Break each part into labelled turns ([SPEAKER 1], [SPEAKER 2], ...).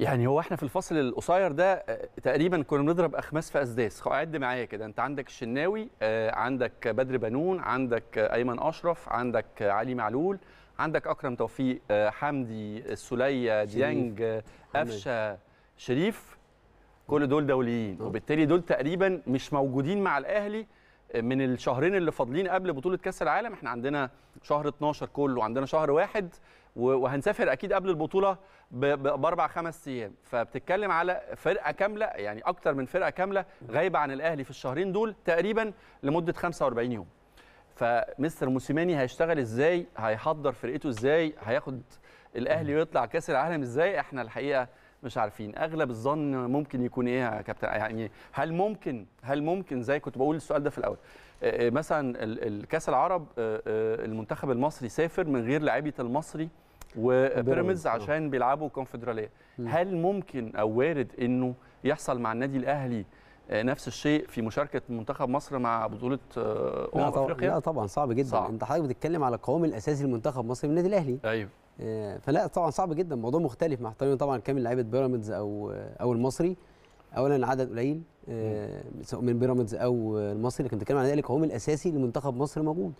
[SPEAKER 1] يعني هو احنا في الفصل القصير ده آه، تقريبا كنا بنضرب اخماس في اسداس عد معايا كده انت عندك الشناوي آه، عندك بدر بنون عندك ايمن اشرف عندك علي معلول عندك اكرم توفيق آه، حمدي السليه ديانج قفشه شريف كل دول دوليين وبالتالي دول تقريبا مش موجودين مع الاهلي من الشهرين اللي فاضلين قبل بطوله كاس العالم احنا عندنا شهر 12 كله عندنا شهر واحد وهنسافر اكيد قبل البطوله باربع خمس ايام فبتتكلم على فرقه كامله يعني اكتر من فرقه كامله غايبه عن الاهلي في الشهرين دول تقريبا لمده 45 يوم فمستر موسيماني هيشتغل ازاي هيحضر فرقته ازاي هياخد الاهلي ويطلع كاس العالم ازاي احنا الحقيقه مش عارفين اغلب الظن ممكن يكون ايه يا كابتن يعني هل ممكن هل ممكن زي كنت بقول السؤال ده في الاول آه، آه، مثلا الكاس العرب آه، المنتخب المصري سافر من غير لاعيبه المصري وبيراميدز عشان بيلعبوا كونفدراليه هل ممكن او وارد انه يحصل مع النادي الاهلي نفس الشيء في مشاركه منتخب مصر مع بطوله آه، امم افريقيا لا طبعا
[SPEAKER 2] صعب جدا صعب. انت حضرتك بتتكلم على القوام الاساسي لمنتخب مصر من النادي الاهلي ايوه آه، فلا طبعا صعب جدا موضوع مختلف مع احترامي طبعا كامل لعيبه بيراميدز او آه، او المصري اولا عدد قليل سواء من بيراميدز او المصري لكن بتتكلم على الاهلي القوام الاساسي لمنتخب مصر موجود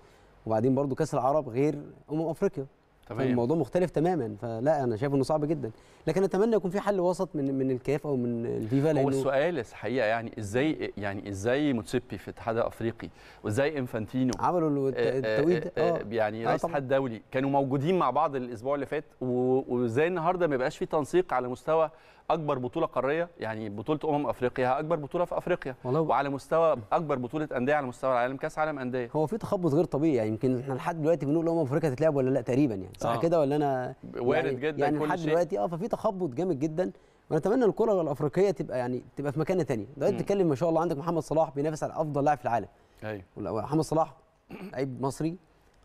[SPEAKER 2] وبعدين برضو كاس العرب غير امم افريقيا تمام الموضوع مختلف تماما فلا انا شايف انه صعب جدا لكن اتمنى يكون في حل وسط من من الكاف او من الفيفا لانه هو السؤال
[SPEAKER 1] الحقيقه يعني ازاي يعني ازاي موتسيبي في الاتحاد الافريقي وازاي انفانتينو عملوا آه، آه، التوقيت ده آه،, آه يعني آه رئيس الاتحاد الدولي كانوا موجودين مع بعض الاسبوع اللي فات وازاي النهارده ما يبقاش في تنسيق على مستوى اكبر بطوله قاريه يعني بطوله امم افريقيا اكبر بطوله في افريقيا والله وعلى مستوى اكبر بطوله انديه على مستوى العالم كاس عالم انديه هو في
[SPEAKER 2] تخبط غير طبيعي يعني يمكن احنا لحد دلوقتي بنقول امم افريقيا هتتلعب ولا لا تقريبا يعني صح آه. كده ولا انا وارد يعني جدا يعني لحد دلوقتي اه ففي تخبط جامد جدا ونتمنى الكره الافريقيه تبقى يعني تبقى في مكانه ثانيه دلوقتي بتتكلم ما شاء الله عندك محمد صلاح بينافس على افضل لاعب في العالم ايوه محمد صلاح لعيب مصري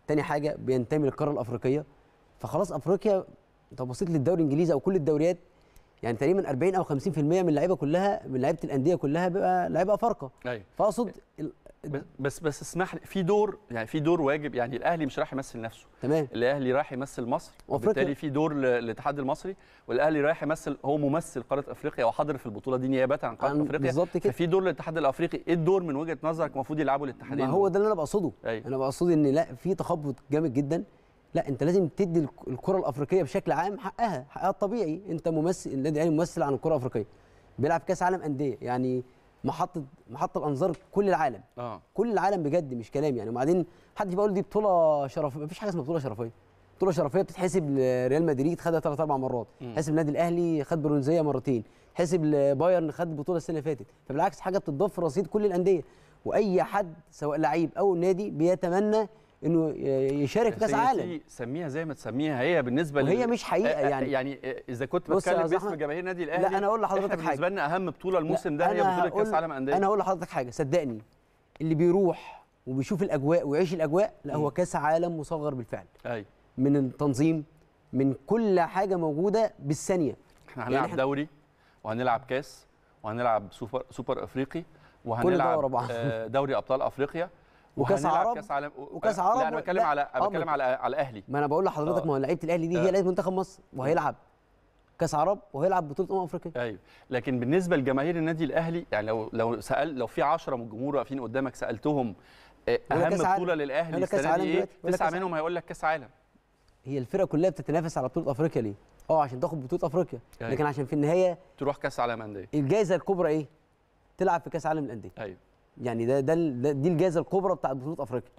[SPEAKER 2] تاني حاجه بينتمي للقاره الافريقيه فخلاص افريقيا انت بصيت للدوري الانجليزي او كل الدوريات يعني تقريبا 40 او 50% من اللعيبه كلها من لعيبه الانديه كلها بيبقى لعيبه افارقه
[SPEAKER 1] ايوه فاقصد بس بس اسمح لي في دور يعني في دور واجب يعني الاهلي مش رايح يمثل نفسه تمام الاهلي رايح يمثل مصر وبالتالي في دور للاتحاد المصري والاهلي رايح يمثل هو ممثل قاره افريقيا وحاضر في البطوله دي نيابه عن قاره افريقيا بالظبط كده ففي دور للاتحاد الافريقي ايه الدور من وجهه نظرك المفروض يلعبه الاتحادين ما هو
[SPEAKER 2] ده اللي انا بقصده أيوة. انا بقصد ان لا في تخبط جامد جدا لا انت لازم تدي الكره الافريقيه بشكل عام حقها حقها الطبيعي انت ممثل النادي الاهلي ممثل عن الكره الافريقيه بيلعب كاس عالم انديه يعني محطه محطه الانظار كل العالم آه. كل العالم بجد مش كلام يعني وبعدين محدش بيقول دي بطوله شرفيه مفيش حاجه اسمها بطوله شرفيه بطوله شرفيه بتتحسب لريال مدريد خدها ثلاث اربع مرات حسب النادي الاهلي خد برونزيه مرتين حسب بايرن خد بطوله السنه اللي فاتت فبالعكس حاجه بتضاف رصيد كل الانديه واي حد سواء لعيب او نادي بيتمنى انه يشارك كاس عالم
[SPEAKER 1] سميها زي ما تسميها هي بالنسبه وهي مش حقيقه آه، آه، يعني يعني آه، اذا كنت بتكلم باسم جماهير النادي الاهلي لا انا اقول لحضرتك حاجه بالنسبه لنا اهم بطوله الموسم ده هي بطوله كاس عالم انديه انا
[SPEAKER 2] اقول لحضرتك حاجه صدقني اللي بيروح وبيشوف الاجواء ويعيش الاجواء لا هو كاس عالم مصغر بالفعل أي. من التنظيم من كل حاجه موجوده بالثانيه
[SPEAKER 1] احنا يعني هنلعب يعني دوري وهنلعب كاس وهنلعب سوبر سوبر افريقي وهنلعب دوري ابطال افريقيا وكاس عرب كاس عالم وكاس عرب لا انا بتكلم على آه، بتكلم على على الاهلي
[SPEAKER 2] ما انا بقول لحضرتك آه. ما هو لعيبه الاهلي دي هي آه. لعيبه منتخب مصر وهيلعب كاس عرب وهيلعب بطوله امم افريقيا
[SPEAKER 1] ايوه لكن بالنسبه لجماهير النادي الاهلي يعني لو لو سال لو في 10 من الجمهور واقفين قدامك سالتهم اهم بطوله للاهلي السنه دي ايه تسعه منهم هيقول لك كاس عالم
[SPEAKER 2] هي الفرقه كلها بتتنافس على بطوله افريقيا ليه اه عشان تاخد بطوله افريقيا أيوة. لكن عشان في النهايه
[SPEAKER 1] تروح كاس عالم انديه
[SPEAKER 2] الجائزه الكبرى ايه تلعب في كاس عالم الانديه ايوه يعني ده ده, دي الجائزه الكبرى بتاعت بطوله افريقيا